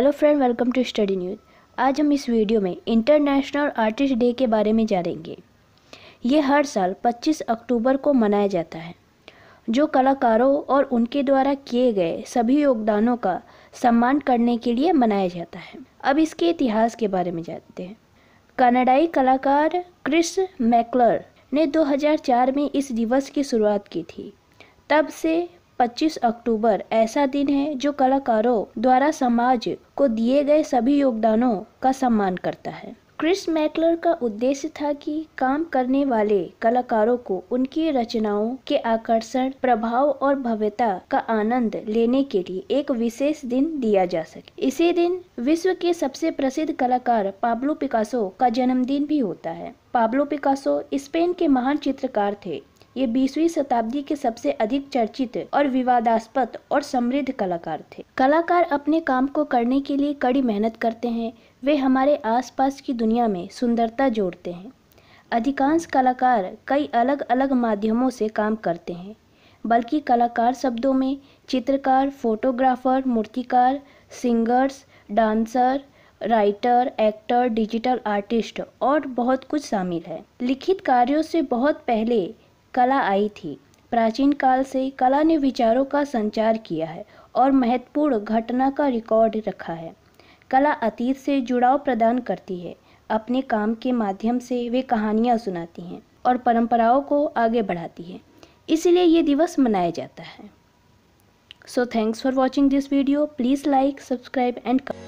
hello friend welcome to study news आज हम इस वीडियो में इंटरनेशनल आर्टिस्ट डे के बारे में जानेंगे ये हर साल 25 अक्टूबर को मनाया जाता है जो कलाकारों और उनके द्वारा किए गए सभी योगदानों का सम्मान करने के लिए मनाया जाता है अब इसके इतिहास के बारे में जानते हैं कनाडाई कलाकार क्रिस मैकलर ने 2004 में इस दिवस की शुरुआत की थी तब से 25 अक्टूबर ऐसा दिन है जो कलाकारों द्वारा समाज को दिए गए सभी योगदानों का सम्मान करता है क्रिस मैकलर का उद्देश्य था कि काम करने वाले कलाकारों को उनकी रचनाओं के आकर्षण प्रभाव और भव्यता का आनंद लेने के लिए एक विशेष दिन दिया जा सके इसी दिन विश्व के सबसे प्रसिद्ध कलाकार पाब्लो पिकासो का जन्मदिन भी होता है पाब्लो पिकासो स्पेन के महान चित्रकार थे ये बीसवीं शताब्दी के सबसे अधिक चर्चित और विवादास्पद और समृद्ध कलाकार थे कलाकार अपने काम को करने के लिए कड़ी मेहनत करते हैं वे हमारे आसपास की दुनिया में सुंदरता जोड़ते हैं अधिकांश कलाकार कई अलग अलग माध्यमों से काम करते हैं बल्कि कलाकार शब्दों में चित्रकार फोटोग्राफर मूर्तिकार singers dancer writer actor digital artist और बहुत कुछ शामिल है लिखित कार्यों से बहुत पहले कला आई थी प्राचीन काल से कला ने विचारों का संचार किया है और महत्वपूर्ण घटना का रिकॉर्ड रखा है कला अतीत से जुड़ाव प्रदान करती है अपने काम के माध्यम से वे कहानियाँ सुनाती हैं और परंपराओं को आगे बढ़ाती हैं इसलिए ये दिवस मनाया जाता है so thanks for watching this video please like subscribe and कर